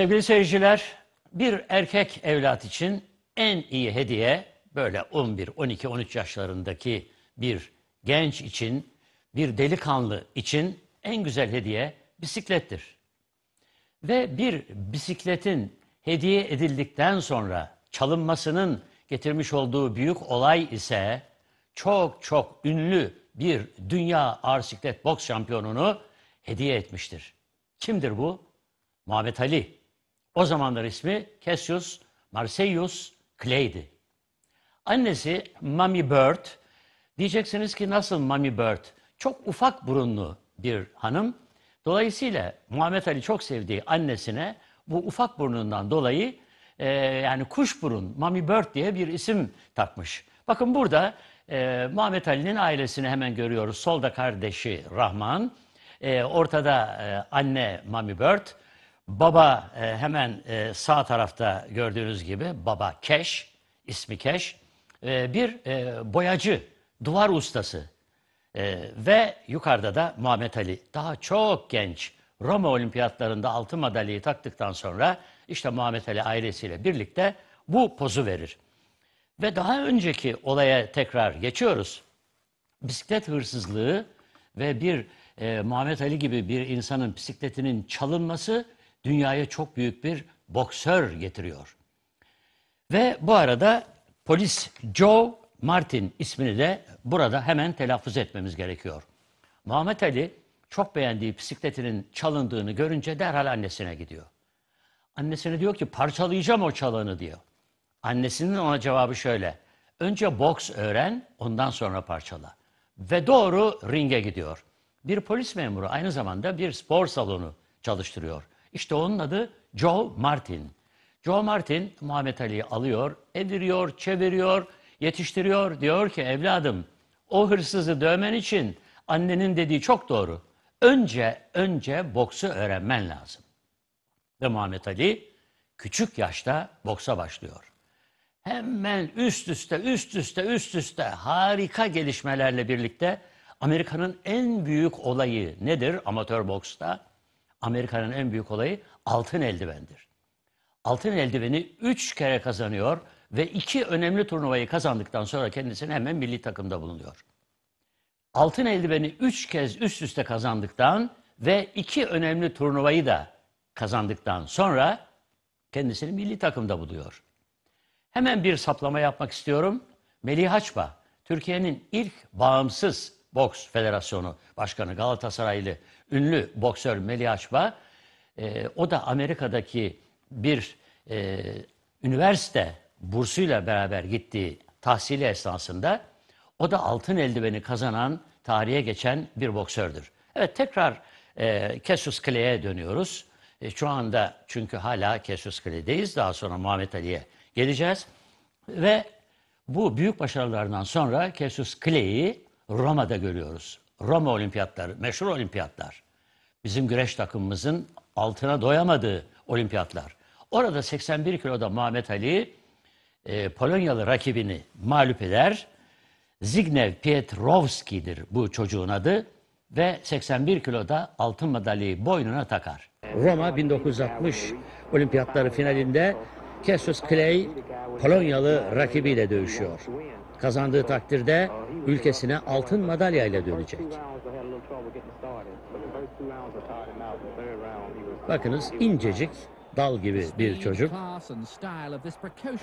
Sevgili seyirciler, bir erkek evlat için en iyi hediye böyle 11, 12, 13 yaşlarındaki bir genç için, bir delikanlı için en güzel hediye bisiklettir. Ve bir bisikletin hediye edildikten sonra çalınmasının getirmiş olduğu büyük olay ise çok çok ünlü bir dünya arsiklet boks şampiyonunu hediye etmiştir. Kimdir bu? Muhammed Ali o zamanlar ismi Cassius Marcellus Clay'di. Annesi Mummy Bird. Diyeceksiniz ki nasıl Mummy Bird? Çok ufak burunlu bir hanım. Dolayısıyla Muhammed Ali çok sevdiği annesine bu ufak burnundan dolayı e, yani kuş burun, Mummy Bird diye bir isim takmış. Bakın burada e, Muhammed Ali'nin ailesini hemen görüyoruz. Solda kardeşi Rahman, e, ortada e, anne Mummy Bird, Baba e, hemen e, sağ tarafta gördüğünüz gibi baba Keş, ismi Keş, e, bir e, boyacı, duvar ustası e, ve yukarıda da Muhammed Ali. Daha çok genç Roma olimpiyatlarında altın madalyayı taktıktan sonra işte Muhammed Ali ailesiyle birlikte bu pozu verir. Ve daha önceki olaya tekrar geçiyoruz. Bisiklet hırsızlığı ve bir e, Muhammed Ali gibi bir insanın bisikletinin çalınması dünyaya çok büyük bir boksör getiriyor. Ve bu arada polis Joe Martin ismini de burada hemen telaffuz etmemiz gerekiyor. Muhammed Ali çok beğendiği bisikletinin çalındığını görünce derhal annesine gidiyor. Annesine diyor ki parçalayacağım o çalanı diyor. Annesinin ona cevabı şöyle. Önce boks öğren ondan sonra parçala. Ve doğru ringe gidiyor. Bir polis memuru aynı zamanda bir spor salonu çalıştırıyor. İşte onun adı Joe Martin. Joe Martin Muhammed Ali'yi alıyor, ediriyor, çeviriyor, yetiştiriyor. Diyor ki evladım o hırsızı dövmen için annenin dediği çok doğru. Önce, önce boksu öğrenmen lazım. Ve Muhammed Ali küçük yaşta boksa başlıyor. Hemen üst üste, üst üste, üst üste harika gelişmelerle birlikte Amerika'nın en büyük olayı nedir amatör boksta? Amerika'nın en büyük olayı altın eldivendir. Altın eldiveni 3 kere kazanıyor ve iki önemli turnuvayı kazandıktan sonra kendisini hemen milli takımda bulunuyor. Altın eldiveni 3 kez üst üste kazandıktan ve iki önemli turnuvayı da kazandıktan sonra kendisini milli takımda buluyor. Hemen bir saplama yapmak istiyorum. Melih Haçba, Türkiye'nin ilk bağımsız boks federasyonu başkanı Galatasaraylı ünlü boksör Meliaşba, E, o da Amerika'daki bir e, üniversite bursuyla beraber gittiği tahsili esnasında o da altın eldiveni kazanan, tarihe geçen bir boksördür. Evet tekrar e, Cassius Clay'e dönüyoruz. E, şu anda çünkü hala Cassius Clay'deyiz. Daha sonra Muhammed Ali'ye geleceğiz. Ve bu büyük başarılarından sonra Cassius Clay'i Roma'da görüyoruz. Roma olimpiyatları, meşhur olimpiyatlar. Bizim güreş takımımızın altına doyamadığı olimpiyatlar. Orada 81 kiloda Muhammed Ali e, Polonyalı rakibini mağlup eder. Zignev Pietrowski'dir bu çocuğun adı ve 81 kiloda altın madalyayı boynuna takar. Roma 1960 olimpiyatları finalinde Cassius Clay Polonyalı rakibiyle dövüşüyor. Kazandığı takdirde ülkesine altın madalya ile dönecek. Bakınız incecik dal gibi bir çocuk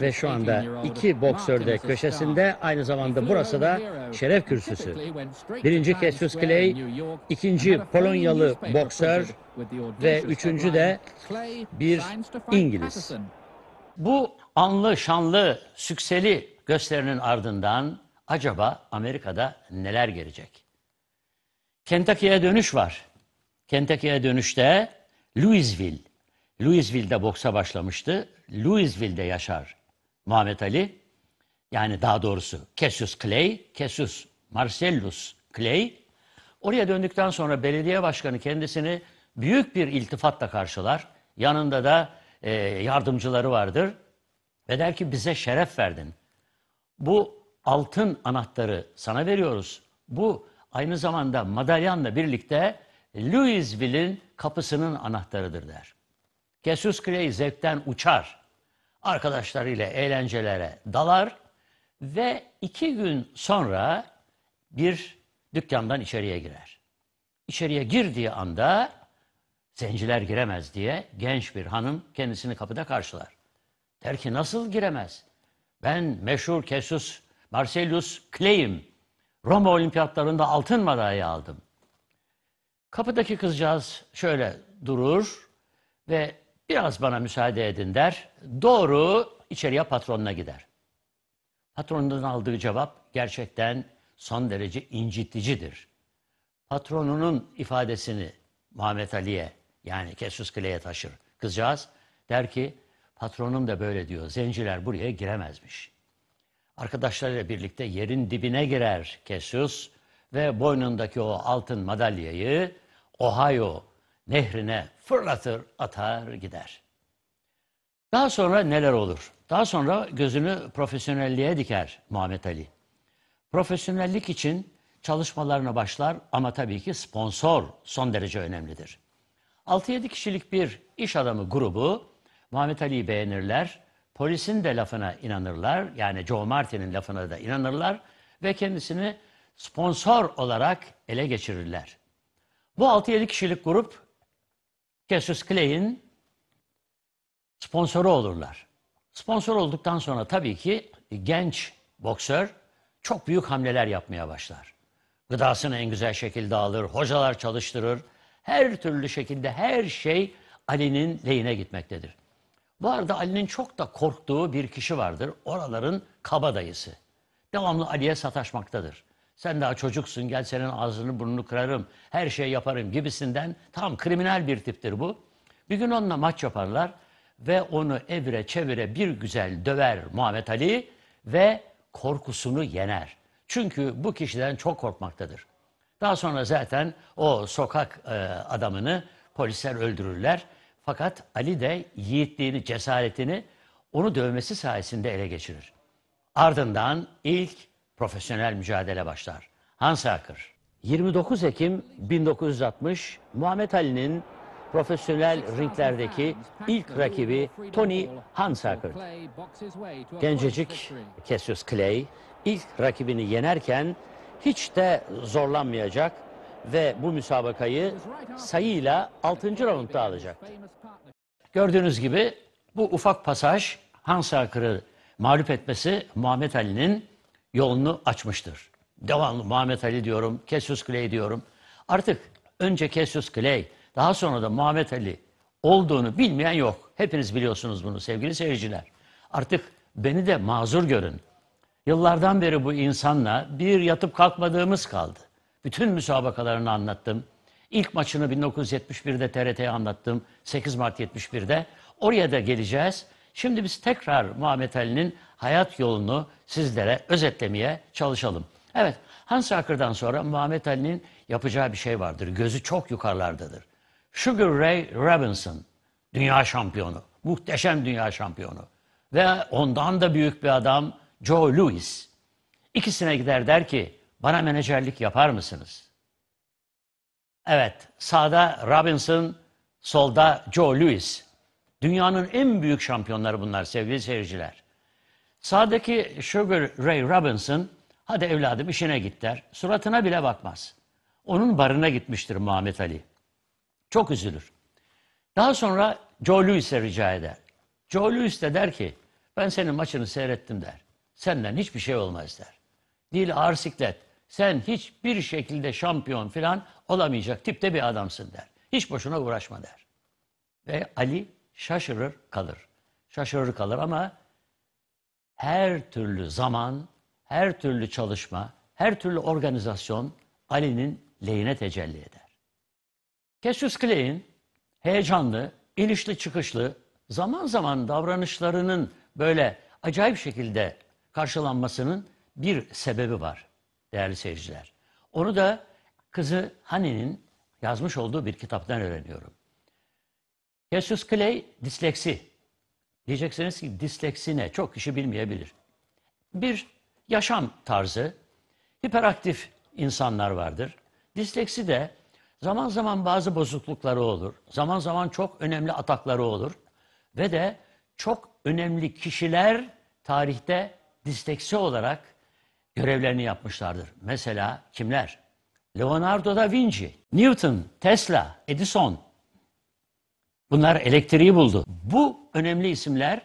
ve şu anda iki de köşesinde aynı zamanda burası da şeref kürsüsü. Birinci Cassius Clay, ikinci Polonyalı boksör ve üçüncü de bir İngiliz. Bu anlı, şanlı, sükseli Gösterinin ardından acaba Amerika'da neler gelecek? Kentucky'ye dönüş var. Kentucky'ye dönüşte Louisville. Louisville'de boksa başlamıştı. Louisville'de yaşar Muhammed Ali. Yani daha doğrusu Cassius Clay, Cassius Marcellus Clay. Oraya döndükten sonra belediye başkanı kendisini büyük bir iltifatla karşılar. Yanında da e, yardımcıları vardır. Ve der ki bize şeref verdin. Bu altın anahtarı sana veriyoruz. Bu aynı zamanda madalyanla birlikte Louisville'in kapısının anahtarıdır der. Jesus Clay zevkten uçar. Arkadaşlarıyla eğlencelere dalar ve iki gün sonra bir dükkandan içeriye girer. İçeriye girdiği anda zenciler giremez diye genç bir hanım kendisini kapıda karşılar. Der ki nasıl giremez? Ben meşhur Cassius Marcellus Clay'im. Roma olimpiyatlarında altın madalya aldım. Kapıdaki kızcağız şöyle durur ve biraz bana müsaade edin der. Doğru içeriye patronuna gider. Patronundan aldığı cevap gerçekten son derece inciticidir. Patronunun ifadesini Muhammed Ali'ye yani Kesus Kile'ye taşır. Kızcağız der ki Patronum da böyle diyor. Zenciler buraya giremezmiş. Arkadaşlarıyla birlikte yerin dibine girer Cassius ve boynundaki o altın madalyayı Ohio nehrine fırlatır atar gider. Daha sonra neler olur? Daha sonra gözünü profesyonelliğe diker Muhammed Ali. Profesyonellik için çalışmalarına başlar ama tabii ki sponsor son derece önemlidir. 6-7 kişilik bir iş adamı grubu Muhammed Ali'yi beğenirler. Polisin de lafına inanırlar. Yani Joe Martin'in lafına da inanırlar. Ve kendisini sponsor olarak ele geçirirler. Bu 6-7 kişilik grup Cassius Clay'in sponsoru olurlar. Sponsor olduktan sonra tabii ki genç boksör çok büyük hamleler yapmaya başlar. Gıdasını en güzel şekilde alır, hocalar çalıştırır. Her türlü şekilde her şey Ali'nin lehine gitmektedir. Bu arada Ali'nin çok da korktuğu bir kişi vardır. Oraların kabadayısı. Devamlı Ali'ye sataşmaktadır. Sen daha çocuksun gel senin ağzını burnunu kırarım, her şeyi yaparım gibisinden tam kriminal bir tiptir bu. Bir gün onunla maç yaparlar ve onu evre çevire bir güzel döver Muhammed Ali ve korkusunu yener. Çünkü bu kişiden çok korkmaktadır. Daha sonra zaten o sokak e, adamını polisler öldürürler fakat Ali de yiğitliğini, cesaretini onu dövmesi sayesinde ele geçirir. Ardından ilk profesyonel mücadele başlar. Hans Akır. 29 Ekim 1960 Muhammed Ali'nin profesyonel ringlerdeki ilk rakibi Tony Hansaker. Gencecik Cassius Clay ilk rakibini yenerken hiç de zorlanmayacak ve bu müsabakayı sayıyla 6. raundda alacaktı. Gördüğünüz gibi bu ufak pasaj Hansakır'ı mağlup etmesi Muhammed Ali'nin yolunu açmıştır. Devamlı Muhammed Ali diyorum, Cassius Clay diyorum. Artık önce Cassius Clay, daha sonra da Muhammed Ali olduğunu bilmeyen yok. Hepiniz biliyorsunuz bunu sevgili seyirciler. Artık beni de mazur görün. Yıllardan beri bu insanla bir yatıp kalkmadığımız kaldı. Bütün müsabakalarını anlattım. İlk maçını 1971'de TRT'ye anlattım. 8 Mart 71'de. Oraya da geleceğiz. Şimdi biz tekrar Muhammed Ali'nin hayat yolunu sizlere özetlemeye çalışalım. Evet, Hans Acker'dan sonra Muhammed Ali'nin yapacağı bir şey vardır. Gözü çok yukarılardadır. Sugar Ray Robinson, dünya şampiyonu. Muhteşem dünya şampiyonu. Ve ondan da büyük bir adam Joe Louis. İkisine gider der ki, bana menajerlik yapar mısınız? Evet, sağda Robinson, solda Joe Louis. Dünyanın en büyük şampiyonları bunlar sevgili seyirciler. Sağdaki Sugar Ray Robinson, hadi evladım işine git der. Suratına bile bakmaz. Onun barına gitmiştir Muhammed Ali. Çok üzülür. Daha sonra Joe Louis'e rica eder. Joe Louis de der ki, ben senin maçını seyrettim der. Senden hiçbir şey olmaz der. Değil arsiklet, sen hiçbir şekilde şampiyon falan olamayacak tipte bir adamsın der. Hiç boşuna uğraşma der. Ve Ali şaşırır kalır. Şaşırır kalır ama her türlü zaman, her türlü çalışma, her türlü organizasyon Ali'nin lehine tecelli eder. Cassius Clay'in heyecanlı, inişli çıkışlı, zaman zaman davranışlarının böyle acayip şekilde karşılanmasının bir sebebi var değerli seyirciler. Onu da kızı Hani'nin yazmış olduğu bir kitaptan öğreniyorum. Cassius Clay disleksi. Diyeceksiniz ki disleksi ne? Çok kişi bilmeyebilir. Bir yaşam tarzı, hiperaktif insanlar vardır. Disleksi de zaman zaman bazı bozuklukları olur, zaman zaman çok önemli atakları olur ve de çok önemli kişiler tarihte disleksi olarak görevlerini yapmışlardır. Mesela kimler? Leonardo da Vinci, Newton, Tesla, Edison. Bunlar elektriği buldu. Bu önemli isimler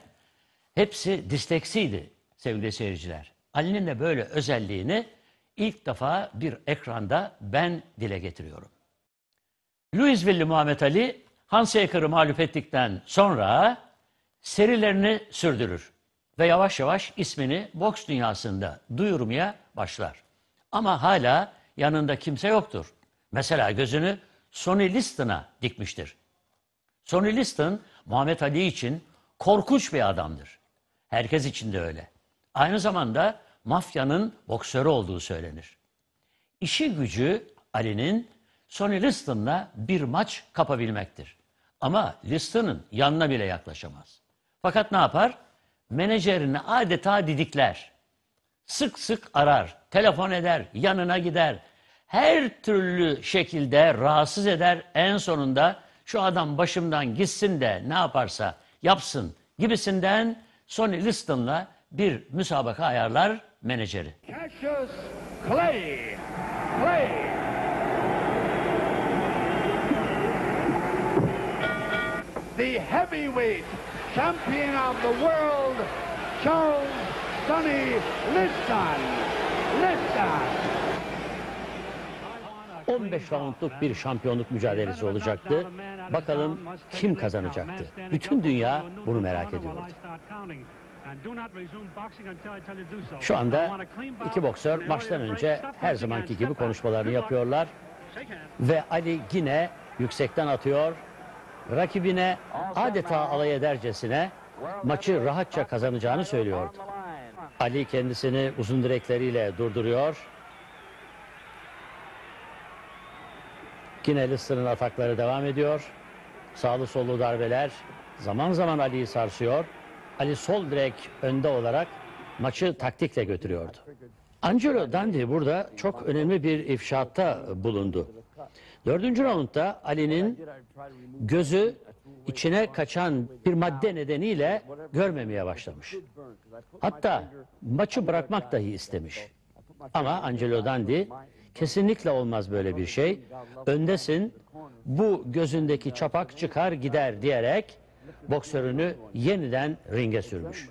hepsi disleksiydi sevgili seyirciler. Ali'nin de böyle özelliğini ilk defa bir ekranda ben dile getiriyorum. Louisville'li Muhammed Ali Hans Aker'ı mağlup ettikten sonra serilerini sürdürür ve yavaş yavaş ismini boks dünyasında duyurmaya başlar. Ama hala yanında kimse yoktur. Mesela gözünü Sonny Liston'a dikmiştir. Sonny Liston Muhammed Ali için korkunç bir adamdır. Herkes için de öyle. Aynı zamanda mafyanın boksörü olduğu söylenir. İşi gücü Ali'nin Sonny Liston'la bir maç kapabilmektir. Ama Liston'un yanına bile yaklaşamaz. Fakat ne yapar? menajerini adeta didikler. Sık sık arar, telefon eder, yanına gider. Her türlü şekilde rahatsız eder. En sonunda şu adam başımdan gitsin de ne yaparsa yapsın gibisinden Sonny Liston'la bir müsabaka ayarlar menajeri. Cassius Clay. Clay. The heavyweight champion of the world, Charles Sonny Liston. Liston. 15 raundluk bir şampiyonluk mücadelesi olacaktı. Bakalım kim kazanacaktı? Bütün dünya bunu merak ediyordu. Şu anda iki boksör maçtan önce her zamanki gibi konuşmalarını yapıyorlar. Ve Ali yine yüksekten atıyor rakibine adeta alay edercesine maçı rahatça kazanacağını söylüyordu. Ali kendisini uzun direkleriyle durduruyor. Yine Lister'ın atakları devam ediyor. Sağlı sollu darbeler zaman zaman Ali'yi sarsıyor. Ali sol direk önde olarak maçı taktikle götürüyordu. Angelo Dandi burada çok önemli bir ifşaatta bulundu. Dördüncü raundda Ali'nin gözü içine kaçan bir madde nedeniyle görmemeye başlamış. Hatta maçı bırakmak dahi istemiş. Ama Angelo Dandi kesinlikle olmaz böyle bir şey. Öndesin bu gözündeki çapak çıkar gider diyerek boksörünü yeniden ringe sürmüş.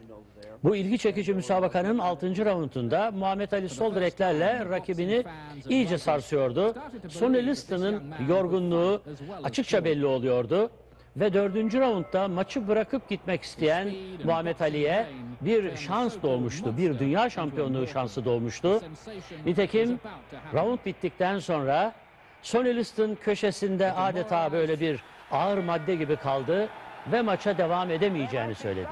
Bu ilgi çekici müsabakanın 6. raundunda Muhammed Ali sol direklerle rakibini iyice sarsıyordu. Sonny Liston'ın yorgunluğu açıkça belli oluyordu ve dördüncü raundda maçı bırakıp gitmek isteyen Muhammed Ali'ye bir şans doğmuştu. Bir dünya şampiyonluğu şansı doğmuştu. Nitekim round bittikten sonra Sonny Liston köşesinde adeta böyle bir ağır madde gibi kaldı ve maça devam edemeyeceğini söyledi.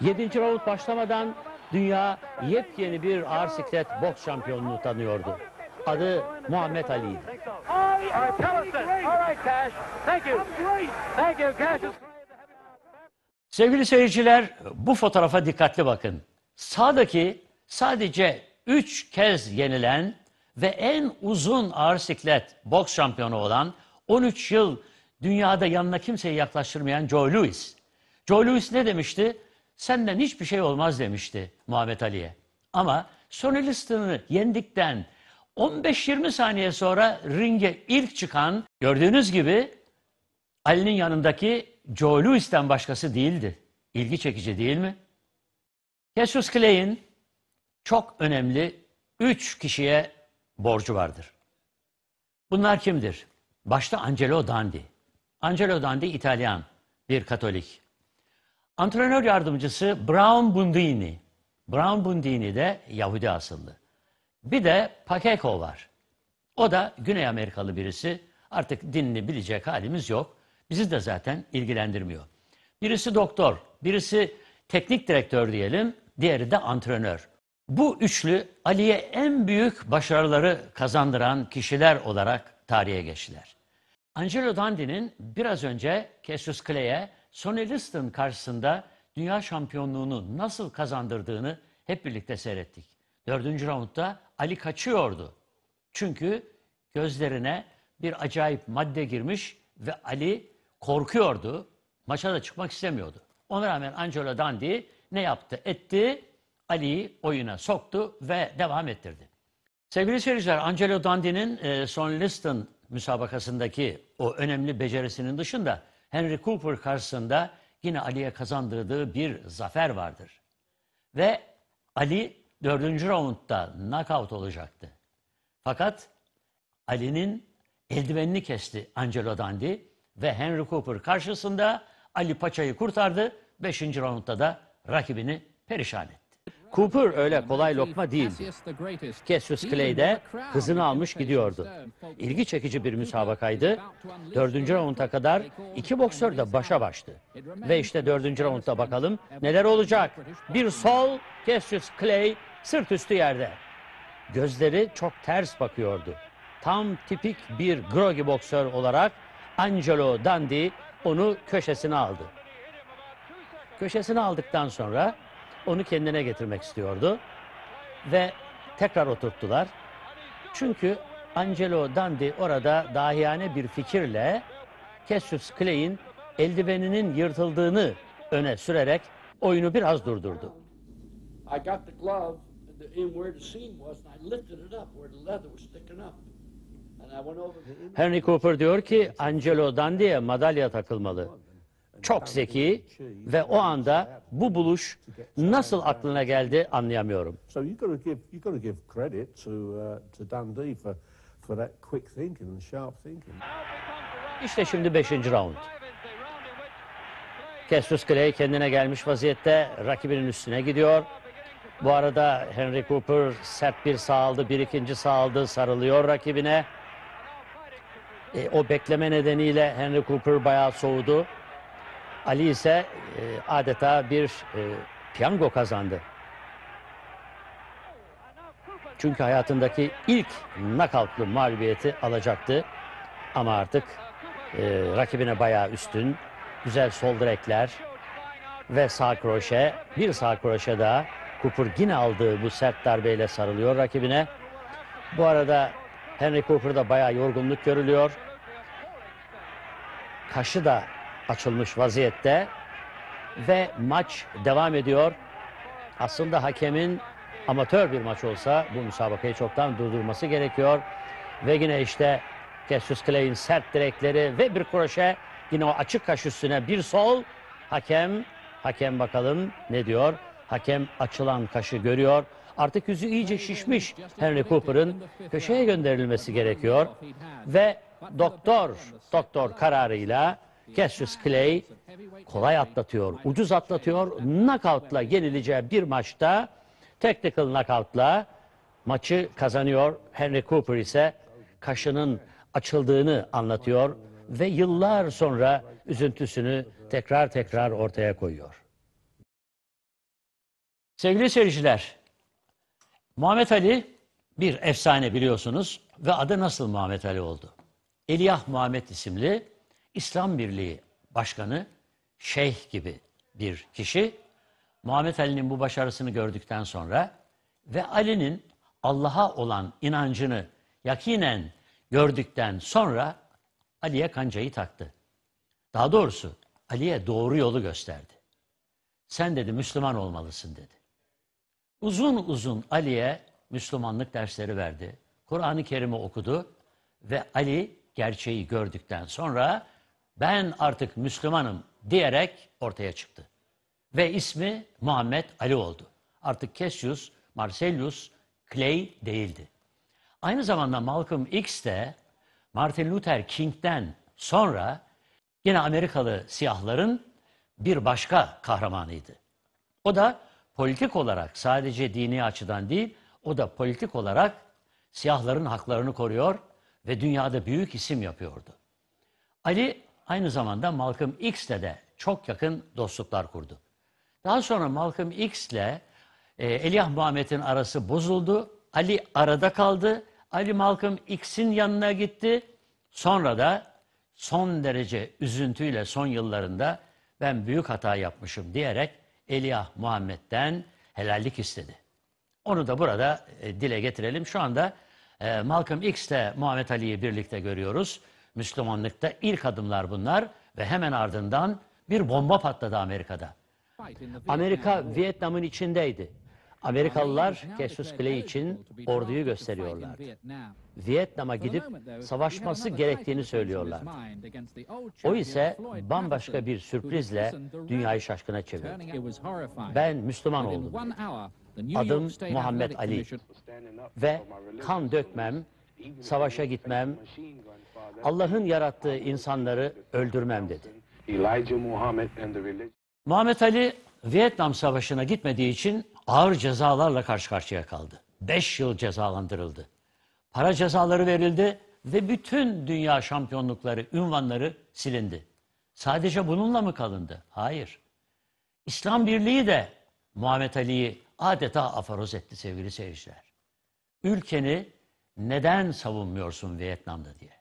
7. round başlamadan dünya yepyeni bir ağır siklet boks şampiyonluğu tanıyordu. Adı Muhammed Ali'ydi. Sevgili seyirciler bu fotoğrafa dikkatli bakın. Sağdaki sadece 3 kez yenilen ve en uzun ağır siklet boks şampiyonu olan 13 yıl dünyada yanına kimseyi yaklaştırmayan Joe Louis. Joe Louis ne demişti? senden hiçbir şey olmaz demişti Muhammed Ali'ye. Ama Sonny Liston'ı yendikten 15-20 saniye sonra ringe ilk çıkan gördüğünüz gibi Ali'nin yanındaki Joe Louis'ten başkası değildi. İlgi çekici değil mi? Jesus Clay'in çok önemli 3 kişiye borcu vardır. Bunlar kimdir? Başta Angelo Dandi. Angelo Dandi İtalyan bir Katolik. Antrenör yardımcısı Brown Bundini. Brown Bundini de Yahudi asıllı. Bir de Pakeko var. O da Güney Amerikalı birisi. Artık dinini bilecek halimiz yok. Bizi de zaten ilgilendirmiyor. Birisi doktor, birisi teknik direktör diyelim, diğeri de antrenör. Bu üçlü Ali'ye en büyük başarıları kazandıran kişiler olarak tarihe geçtiler. Angelo Dandi'nin biraz önce Cassius Clay'e Sonny Liston karşısında dünya şampiyonluğunu nasıl kazandırdığını hep birlikte seyrettik. Dördüncü raundda Ali kaçıyordu. Çünkü gözlerine bir acayip madde girmiş ve Ali korkuyordu. Maça da çıkmak istemiyordu. Ona rağmen Angelo Dandi ne yaptı? Etti. Ali'yi oyuna soktu ve devam ettirdi. Sevgili seyirciler, Angelo Dandi'nin e, Son Liston müsabakasındaki o önemli becerisinin dışında Henry Cooper karşısında yine Ali'ye kazandırdığı bir zafer vardır. Ve Ali dördüncü roundda knockout olacaktı. Fakat Ali'nin eldivenini kesti Angelo Dandi ve Henry Cooper karşısında Ali paçayı kurtardı. Beşinci roundda da rakibini perişan etti. Cooper öyle kolay lokma değildi. Cassius Clay de hızını almış gidiyordu. İlgi çekici bir müsabakaydı. Dördüncü raunda kadar iki boksör de başa baştı. Ve işte dördüncü raunda bakalım neler olacak. Bir sol Cassius Clay sırt üstü yerde. Gözleri çok ters bakıyordu. Tam tipik bir grogi boksör olarak Angelo Dundee onu köşesine aldı. Köşesine aldıktan sonra onu kendine getirmek istiyordu. Ve tekrar oturttular. Çünkü Angelo Dandi orada dahiyane bir fikirle Cassius Clay'in eldiveninin yırtıldığını öne sürerek oyunu biraz durdurdu. I got the glove in where the seam was and I lifted it up where the leather was sticking up. Henry Cooper diyor ki Angelo Dandy'e madalya takılmalı çok zeki ve o anda bu buluş nasıl aklına geldi anlayamıyorum. Uh, işte şimdi 5. round. Cassius Clay kendine gelmiş vaziyette rakibinin üstüne gidiyor. Bu arada Henry Cooper sert bir sağ aldı, bir ikinci sağ aldı, sarılıyor rakibine. E, o bekleme nedeniyle Henry Cooper bayağı soğudu. Ali ise e, adeta bir e, piyango kazandı. Çünkü hayatındaki ilk nakavtlı mağlubiyeti alacaktı. Ama artık e, rakibine bayağı üstün. Güzel sol direkler ve sağ kroşe. Bir sağ kroşe daha. Cooper yine aldığı bu sert darbeyle sarılıyor rakibine. Bu arada Henry Cooper'da bayağı yorgunluk görülüyor. Kaşı da açılmış vaziyette ve maç devam ediyor. Aslında hakemin amatör bir maç olsa bu müsabakayı çoktan durdurması gerekiyor. Ve yine işte Cassius Clay'in sert direkleri ve bir kroşe yine o açık kaş üstüne bir sol. Hakem, hakem bakalım ne diyor? Hakem açılan kaşı görüyor. Artık yüzü iyice şişmiş Henry Cooper'ın köşeye gönderilmesi gerekiyor. Ve doktor, doktor kararıyla Cassius Clay kolay atlatıyor, ucuz atlatıyor. Knockout'la yenileceği bir maçta technical knockout'la maçı kazanıyor. Henry Cooper ise kaşının açıldığını anlatıyor ve yıllar sonra üzüntüsünü tekrar tekrar ortaya koyuyor. Sevgili seyirciler, Muhammed Ali bir efsane biliyorsunuz ve adı nasıl Muhammed Ali oldu? Eliyah Muhammed isimli İslam Birliği Başkanı Şeyh gibi bir kişi Muhammed Ali'nin bu başarısını gördükten sonra ve Ali'nin Allah'a olan inancını yakinen gördükten sonra Ali'ye kancayı taktı. Daha doğrusu Ali'ye doğru yolu gösterdi. Sen dedi Müslüman olmalısın dedi. Uzun uzun Ali'ye Müslümanlık dersleri verdi. Kur'an-ı Kerim'i okudu ve Ali gerçeği gördükten sonra ben artık Müslümanım diyerek ortaya çıktı. Ve ismi Muhammed Ali oldu. Artık Cassius, Marcellus, Clay değildi. Aynı zamanda Malcolm X de Martin Luther King'den sonra yine Amerikalı siyahların bir başka kahramanıydı. O da politik olarak sadece dini açıdan değil, o da politik olarak siyahların haklarını koruyor ve dünyada büyük isim yapıyordu. Ali Aynı zamanda Malcolm X'le de çok yakın dostluklar kurdu. Daha sonra Malcolm X'le ile e, Eliyah Muhammed'in arası bozuldu. Ali arada kaldı. Ali Malcolm X'in yanına gitti. Sonra da son derece üzüntüyle son yıllarında ben büyük hata yapmışım diyerek Eliyah Muhammed'den helallik istedi. Onu da burada e, dile getirelim. Şu anda e, Malcolm X ile Muhammed Ali'yi birlikte görüyoruz. Müslümanlıkta ilk adımlar bunlar ve hemen ardından bir bomba patladı Amerika'da. Amerika Vietnam'ın içindeydi. Amerikalılar Cassius Clay için orduyu gösteriyorlardı. Vietnam'a gidip savaşması gerektiğini söylüyorlar. O ise bambaşka bir sürprizle dünyayı şaşkına çevirdi. Ben Müslüman oldum. Adım Muhammed Ali ve kan dökmem, savaşa gitmem, Allah'ın yarattığı insanları öldürmem dedi. Muhammed Ali Vietnam Savaşı'na gitmediği için ağır cezalarla karşı karşıya kaldı. Beş yıl cezalandırıldı. Para cezaları verildi ve bütün dünya şampiyonlukları, ünvanları silindi. Sadece bununla mı kalındı? Hayır. İslam Birliği de Muhammed Ali'yi adeta afaroz etti sevgili seyirciler. Ülkeni neden savunmuyorsun Vietnam'da diye.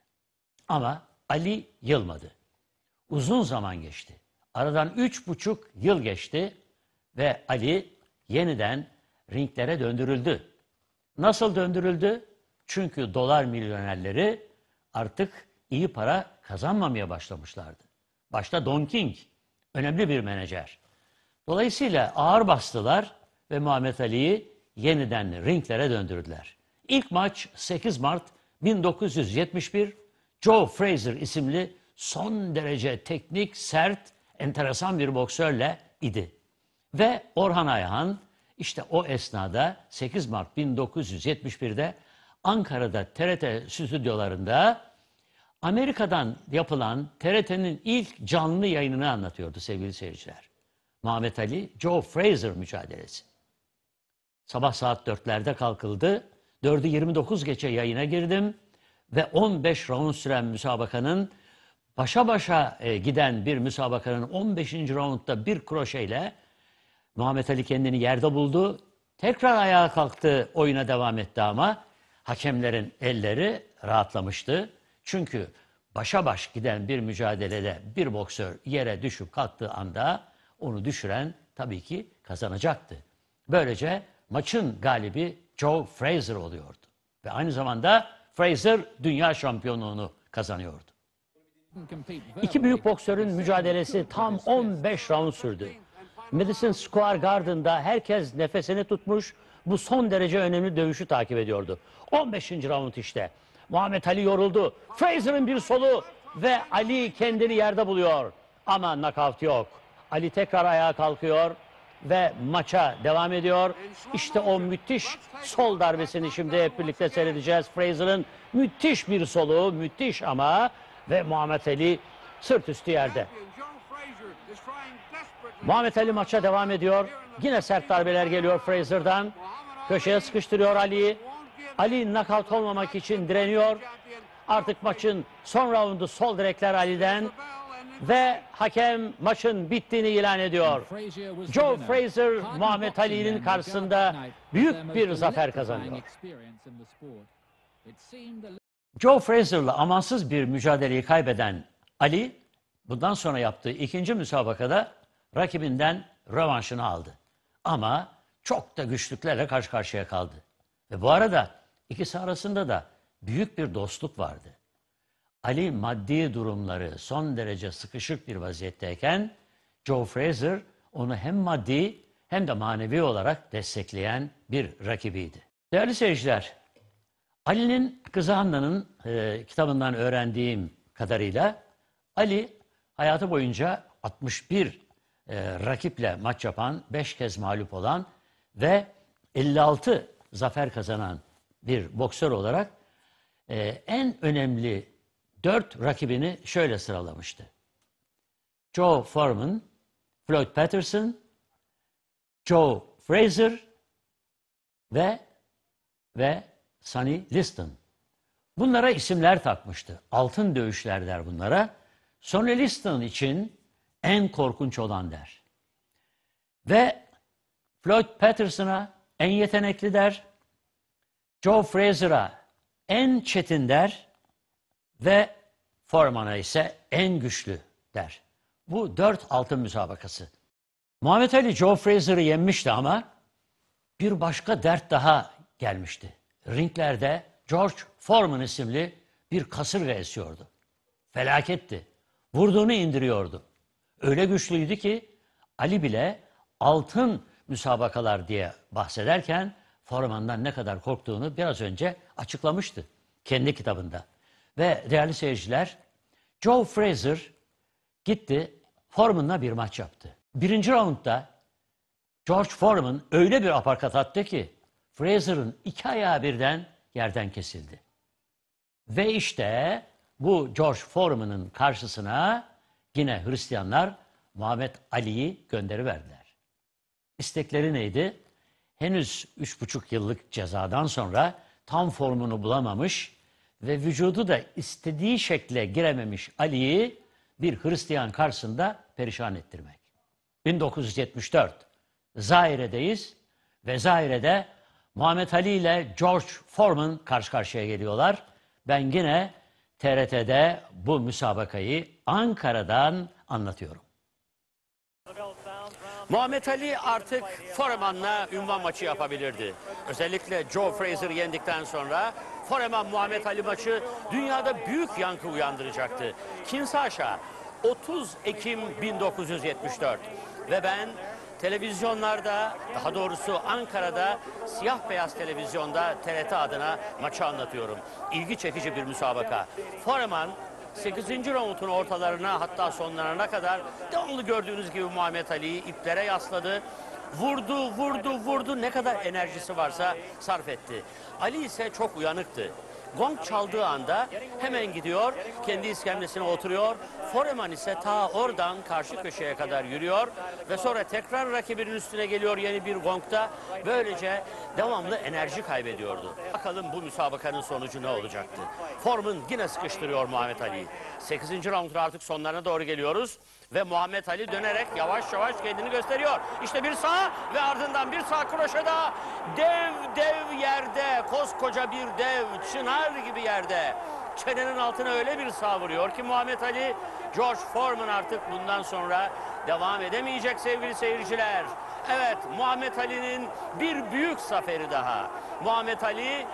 Ama Ali yılmadı. Uzun zaman geçti. Aradan üç buçuk yıl geçti ve Ali yeniden ringlere döndürüldü. Nasıl döndürüldü? Çünkü dolar milyonerleri artık iyi para kazanmamaya başlamışlardı. Başta Don King, önemli bir menajer. Dolayısıyla ağır bastılar ve Muhammed Ali'yi yeniden ringlere döndürdüler. İlk maç 8 Mart 1971 Joe Fraser isimli son derece teknik, sert, enteresan bir boksörle idi. Ve Orhan Ayhan işte o esnada 8 Mart 1971'de Ankara'da TRT stüdyolarında Amerika'dan yapılan TRT'nin ilk canlı yayınını anlatıyordu sevgili seyirciler. Mehmet Ali, Joe Fraser mücadelesi. Sabah saat dörtlerde kalkıldı. Dördü yirmi dokuz geçe yayına girdim ve 15 round süren müsabakanın başa başa e, giden bir müsabakanın 15. roundda bir kroşeyle Muhammed Ali kendini yerde buldu. Tekrar ayağa kalktı, oyuna devam etti ama hakemlerin elleri rahatlamıştı. Çünkü başa baş giden bir mücadelede bir boksör yere düşüp kalktığı anda onu düşüren tabii ki kazanacaktı. Böylece maçın galibi Joe Fraser oluyordu. Ve aynı zamanda Fraser dünya şampiyonluğunu kazanıyordu. İki büyük boksörün mücadelesi tam 15 round sürdü. Madison Square Garden'da herkes nefesini tutmuş, bu son derece önemli dövüşü takip ediyordu. 15. round işte. Muhammed Ali yoruldu. Fraser'ın bir solu ve Ali kendini yerde buluyor. Ama nakavt yok. Ali tekrar ayağa kalkıyor ve maça devam ediyor. İşte o müthiş sol darbesini şimdi hep birlikte seyredeceğiz. Fraser'ın müthiş bir solu, müthiş ama ve Muhammed Ali sırt üstü yerde. Muhammed Ali maça devam ediyor. Yine sert darbeler geliyor Fraser'dan. Köşeye sıkıştırıyor Ali'yi. Ali nakavt olmamak için direniyor. Artık maçın son raundu sol direkler Ali'den ve hakem maçın bittiğini ilan ediyor. Joe Fraser, Muhammed Ali'nin karşısında büyük bir zafer kazanıyor. Joe Fraser'la amansız bir mücadeleyi kaybeden Ali bundan sonra yaptığı ikinci müsabakada rakibinden rövanşını aldı. Ama çok da güçlüklerle karşı karşıya kaldı. Ve bu arada ikisi arasında da büyük bir dostluk vardı. Ali maddi durumları son derece sıkışık bir vaziyetteyken Joe Fraser onu hem maddi hem de manevi olarak destekleyen bir rakibiydi. Değerli seyirciler, Ali'nin kızı Hanna'nın e, kitabından öğrendiğim kadarıyla Ali hayatı boyunca 61 e, rakiple maç yapan, 5 kez mağlup olan ve 56 zafer kazanan bir boksör olarak e, en önemli dört rakibini şöyle sıralamıştı. Joe Foreman, Floyd Patterson, Joe Fraser ve ve Sonny Liston. Bunlara isimler takmıştı. Altın dövüşler der bunlara. Sonny Liston için en korkunç olan der. Ve Floyd Patterson'a en yetenekli der. Joe Fraser'a en çetin der ve formana ise en güçlü der. Bu dört altın müsabakası. Muhammed Ali Joe Fraser'ı yenmişti ama bir başka dert daha gelmişti. Ringlerde George Foreman isimli bir kasırga esiyordu. Felaketti. Vurduğunu indiriyordu. Öyle güçlüydü ki Ali bile altın müsabakalar diye bahsederken Foreman'dan ne kadar korktuğunu biraz önce açıklamıştı kendi kitabında. Ve değerli seyirciler Joe Fraser gitti Foreman'la bir maç yaptı. Birinci roundda George Foreman öyle bir aparkat attı ki Fraser'ın iki ayağı birden yerden kesildi. Ve işte bu George Foreman'ın karşısına yine Hristiyanlar Muhammed Ali'yi gönderiverdiler. İstekleri neydi? Henüz üç buçuk yıllık cezadan sonra tam formunu bulamamış ve vücudu da istediği şekle girememiş Ali'yi bir Hristiyan karşısında perişan ettirmek. 1974 Zaire'deyiz ve Zaire'de Muhammed Ali ile George Foreman karşı karşıya geliyorlar. Ben yine TRT'de bu müsabakayı Ankara'dan anlatıyorum. Muhammed Ali artık Foreman'la ünvan maçı yapabilirdi. Özellikle Joe Fraser yendikten sonra Foreman Muhammed Ali maçı dünyada büyük yankı uyandıracaktı. Kinshasa 30 Ekim 1974 ve ben televizyonlarda daha doğrusu Ankara'da siyah beyaz televizyonda TRT adına maçı anlatıyorum. İlgi çekici bir müsabaka. Foreman 8. roundun ortalarına hatta sonlarına kadar devamlı gördüğünüz gibi Muhammed Ali'yi iplere yasladı Vurdu, vurdu, vurdu ne kadar enerjisi varsa sarf etti. Ali ise çok uyanıktı. Gong çaldığı anda hemen gidiyor, kendi iskemlesine oturuyor. Foreman ise ta oradan karşı köşeye kadar yürüyor ve sonra tekrar rakibinin üstüne geliyor yeni bir gongda. Böylece devamlı enerji kaybediyordu. Bakalım bu müsabakanın sonucu ne olacaktı? Foreman yine sıkıştırıyor Muhammed Ali. 8. roundda artık sonlarına doğru geliyoruz. Ve Muhammed Ali dönerek yavaş yavaş kendini gösteriyor. İşte bir sağ ve ardından bir sağ kroşe daha. Dev dev yerde, koskoca bir dev, çınar gibi yerde. Çenenin altına öyle bir sağ vuruyor ki Muhammed Ali, George Foreman artık bundan sonra devam edemeyecek sevgili seyirciler. Evet, Muhammed Ali'nin bir büyük zaferi daha. Muhammed Ali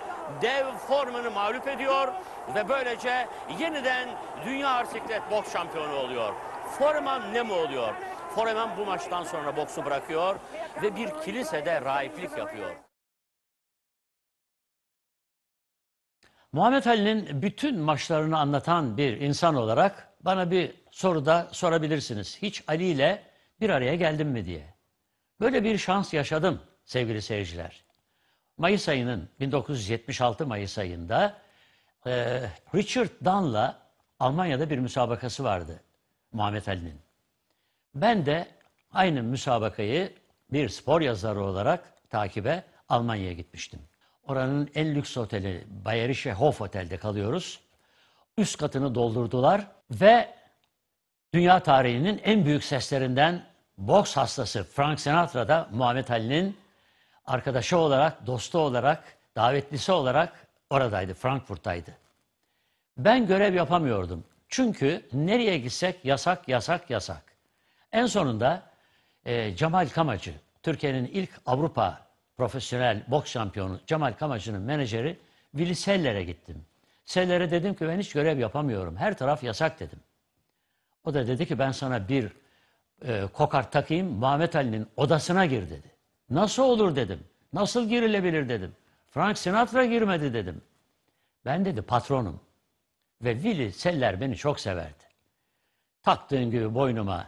dev formunu mağlup ediyor ve böylece yeniden dünya arsiklet boks şampiyonu oluyor. Foreman ne Nemo oluyor. Foreman bu maçtan sonra boksu bırakıyor ve bir kilisede rahiplik yapıyor. Muhammed Ali'nin bütün maçlarını anlatan bir insan olarak bana bir soru da sorabilirsiniz. Hiç Ali ile bir araya geldim mi diye. Böyle bir şans yaşadım sevgili seyirciler. Mayıs ayının 1976 Mayıs ayında Richard Dunn'la Almanya'da bir müsabakası vardı. Muhammed Ali'nin. Ben de aynı müsabakayı bir spor yazarı olarak takibe Almanya'ya gitmiştim. Oranın en lüks oteli Bayerische Hof Otel'de kalıyoruz. Üst katını doldurdular ve dünya tarihinin en büyük seslerinden boks hastası Frank Sinatra da Muhammed Ali'nin arkadaşı olarak, dostu olarak, davetlisi olarak oradaydı, Frankfurt'taydı. Ben görev yapamıyordum. Çünkü nereye gitsek yasak, yasak, yasak. En sonunda e, Cemal Kamacı, Türkiye'nin ilk Avrupa profesyonel boks şampiyonu Cemal Kamacı'nın menajeri Willy Seller'e gittim. Seller'e dedim ki ben hiç görev yapamıyorum. Her taraf yasak dedim. O da dedi ki ben sana bir e, kokart takayım Muhammed Ali'nin odasına gir dedi. Nasıl olur dedim. Nasıl girilebilir dedim. Frank Sinatra girmedi dedim. Ben dedi patronum. Ve Vili Seller beni çok severdi. Taktığın gibi boynuma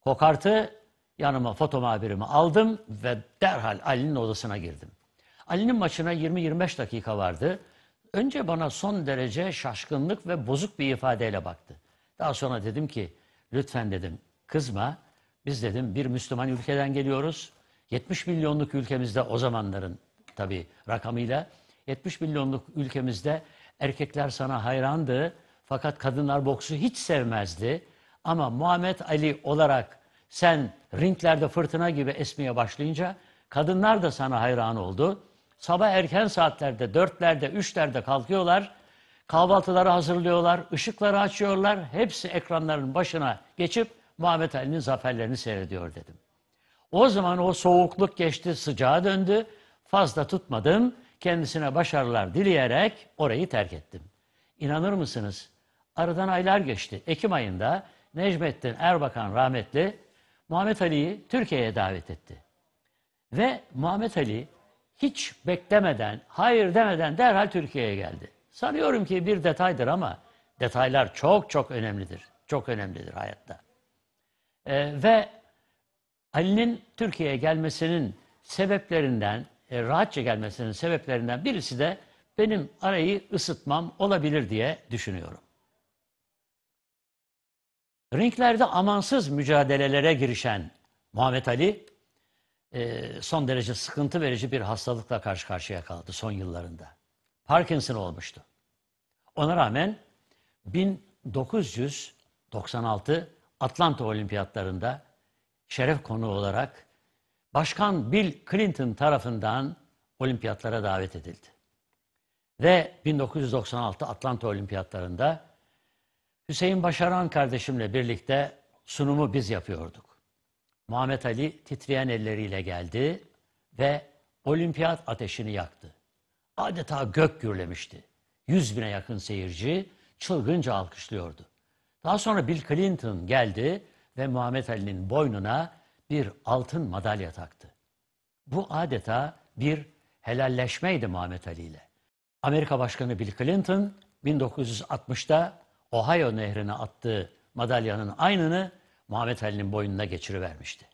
kokartı, yanıma foto mabirimi aldım ve derhal Ali'nin odasına girdim. Ali'nin maçına 20-25 dakika vardı. Önce bana son derece şaşkınlık ve bozuk bir ifadeyle baktı. Daha sonra dedim ki lütfen dedim kızma. Biz dedim bir Müslüman ülkeden geliyoruz. 70 milyonluk ülkemizde o zamanların tabii rakamıyla 70 milyonluk ülkemizde Erkekler sana hayrandı fakat kadınlar boksu hiç sevmezdi. Ama Muhammed Ali olarak sen ringlerde fırtına gibi esmeye başlayınca kadınlar da sana hayran oldu. Sabah erken saatlerde, dörtlerde, üçlerde kalkıyorlar. Kahvaltıları hazırlıyorlar, ışıkları açıyorlar. Hepsi ekranların başına geçip Muhammed Ali'nin zaferlerini seyrediyor dedim. O zaman o soğukluk geçti, sıcağa döndü. Fazla tutmadım kendisine başarılar dileyerek orayı terk ettim. İnanır mısınız? Aradan aylar geçti. Ekim ayında Necmettin Erbakan rahmetli Muhammed Ali'yi Türkiye'ye davet etti. Ve Muhammed Ali hiç beklemeden, hayır demeden derhal Türkiye'ye geldi. Sanıyorum ki bir detaydır ama detaylar çok çok önemlidir. Çok önemlidir hayatta. Ee, ve Ali'nin Türkiye'ye gelmesinin sebeplerinden e, rahatça gelmesinin sebeplerinden birisi de benim arayı ısıtmam olabilir diye düşünüyorum. Ringlerde amansız mücadelelere girişen Muhammed Ali e, son derece sıkıntı verici bir hastalıkla karşı karşıya kaldı son yıllarında. Parkinson olmuştu. Ona rağmen 1996 Atlanta Olimpiyatlarında şeref konuğu olarak Başkan Bill Clinton tarafından olimpiyatlara davet edildi. Ve 1996 Atlanta Olimpiyatlarında Hüseyin Başaran kardeşimle birlikte sunumu biz yapıyorduk. Muhammed Ali titreyen elleriyle geldi ve olimpiyat ateşini yaktı. Adeta gök gürlemişti. Yüz bine yakın seyirci çılgınca alkışlıyordu. Daha sonra Bill Clinton geldi ve Muhammed Ali'nin boynuna bir altın madalya taktı. Bu adeta bir helalleşmeydi Muhammed Ali ile. Amerika Başkanı Bill Clinton 1960'da Ohio nehrine attığı madalyanın aynını Muhammed Ali'nin boynuna geçirivermişti.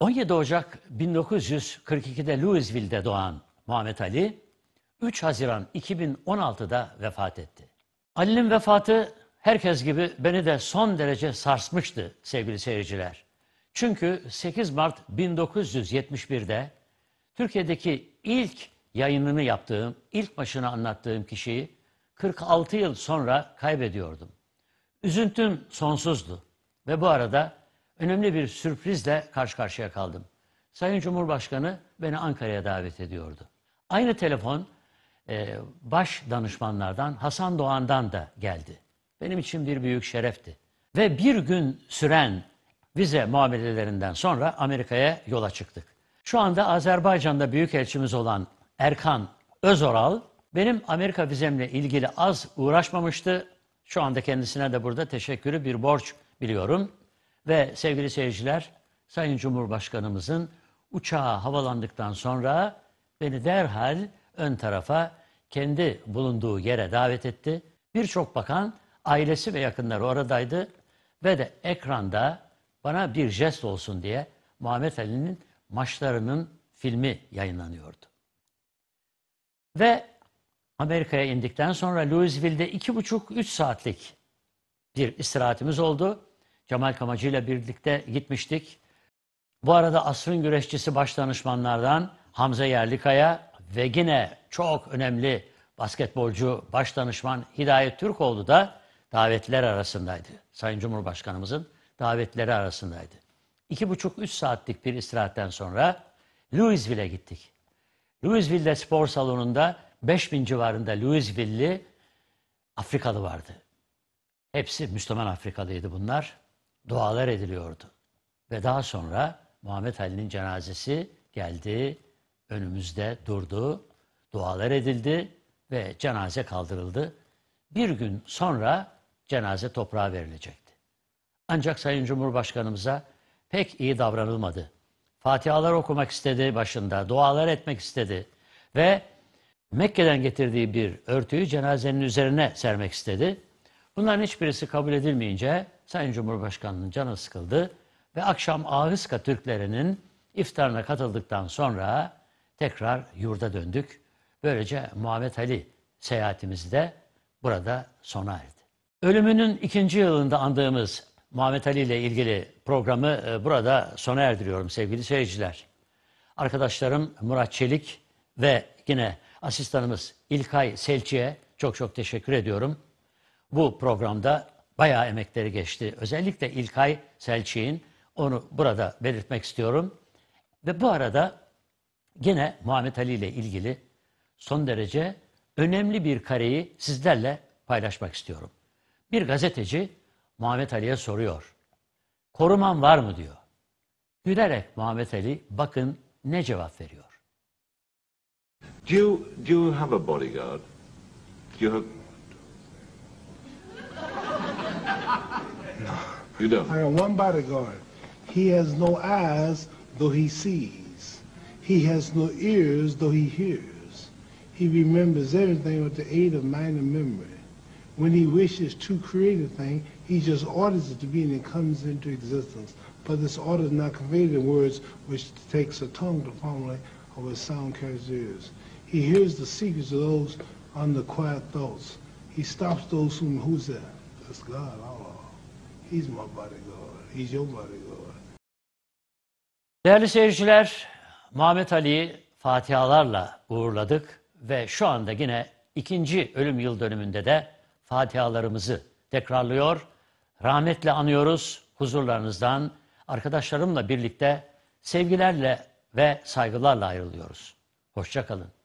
17 Ocak 1942'de Louisville'de doğan Muhammed Ali, 3 Haziran 2016'da vefat etti. Ali'nin vefatı herkes gibi beni de son derece sarsmıştı sevgili seyirciler. Çünkü 8 Mart 1971'de Türkiye'deki ilk yayınını yaptığım, ilk başına anlattığım kişiyi 46 yıl sonra kaybediyordum. Üzüntüm sonsuzdu ve bu arada önemli bir sürprizle karşı karşıya kaldım. Sayın Cumhurbaşkanı beni Ankara'ya davet ediyordu. Aynı telefon baş danışmanlardan Hasan Doğan'dan da geldi benim için bir büyük şerefti. Ve bir gün süren vize muamelelerinden sonra Amerika'ya yola çıktık. Şu anda Azerbaycan'da büyük elçimiz olan Erkan Özoral benim Amerika vizemle ilgili az uğraşmamıştı. Şu anda kendisine de burada teşekkürü bir borç biliyorum. Ve sevgili seyirciler, Sayın Cumhurbaşkanımızın uçağa havalandıktan sonra beni derhal ön tarafa kendi bulunduğu yere davet etti. Birçok bakan ailesi ve yakınları oradaydı ve de ekranda bana bir jest olsun diye Muhammed Ali'nin maçlarının filmi yayınlanıyordu. Ve Amerika'ya indikten sonra Louisville'de iki buçuk, üç saatlik bir istirahatimiz oldu. Cemal Kamacı ile birlikte gitmiştik. Bu arada asrın güreşçisi baş danışmanlardan Hamza Yerlikaya ve yine çok önemli basketbolcu baş danışman Hidayet Türkoğlu da davetler arasındaydı. Sayın Cumhurbaşkanımızın davetleri arasındaydı. İki buçuk, üç saatlik bir istirahatten sonra Louisville'e gittik. Louisville'de spor salonunda 5000 civarında Louisville'li Afrikalı vardı. Hepsi Müslüman Afrikalıydı bunlar. Dualar ediliyordu. Ve daha sonra Muhammed Ali'nin cenazesi geldi, önümüzde durdu, dualar edildi ve cenaze kaldırıldı. Bir gün sonra cenaze toprağa verilecekti. Ancak Sayın Cumhurbaşkanımıza pek iyi davranılmadı. Fatihalar okumak istedi başında, dualar etmek istedi ve Mekke'den getirdiği bir örtüyü cenazenin üzerine sermek istedi. Bunların hiçbirisi kabul edilmeyince Sayın Cumhurbaşkanı'nın canı sıkıldı ve akşam Ahıska Türklerinin iftarına katıldıktan sonra tekrar yurda döndük. Böylece Muhammed Ali seyahatimiz de burada sona erdi. Ölümünün ikinci yılında andığımız Muhammed Ali ile ilgili programı e, burada sona erdiriyorum sevgili seyirciler. Arkadaşlarım Murat Çelik ve yine asistanımız İlkay Selçi'ye çok çok teşekkür ediyorum. Bu programda bayağı emekleri geçti. Özellikle İlkay Selçik'in onu burada belirtmek istiyorum. Ve bu arada yine Muhammed Ali ile ilgili son derece önemli bir kareyi sizlerle paylaşmak istiyorum. Bir gazeteci Muhammed Ali'ye soruyor. Koruman var mı diyor. Gülerek Muhammed Ali bakın ne cevap veriyor. Do you, do you have a bodyguard? Do you have... No. You don't? I have one bodyguard. He has no eyes though he sees. He has no ears though he hears. He remembers everything with the aid of minor memory. When he wishes to create a thing, he just orders it to be and it comes into existence. But this order is not conveyed in words which takes a tongue to formulate or a sound carries ears. He hears the secrets of those under quiet thoughts. He stops those whom who's that? That's God, Allah. He's my bodyguard. He's your bodyguard. Değerli seyirciler, Mehmet Ali'yi fatihalarla uğurladık ve şu anda yine ikinci ölüm yıl dönümünde de fatihalarımızı tekrarlıyor, rahmetle anıyoruz huzurlarınızdan. Arkadaşlarımla birlikte sevgilerle ve saygılarla ayrılıyoruz. Hoşçakalın.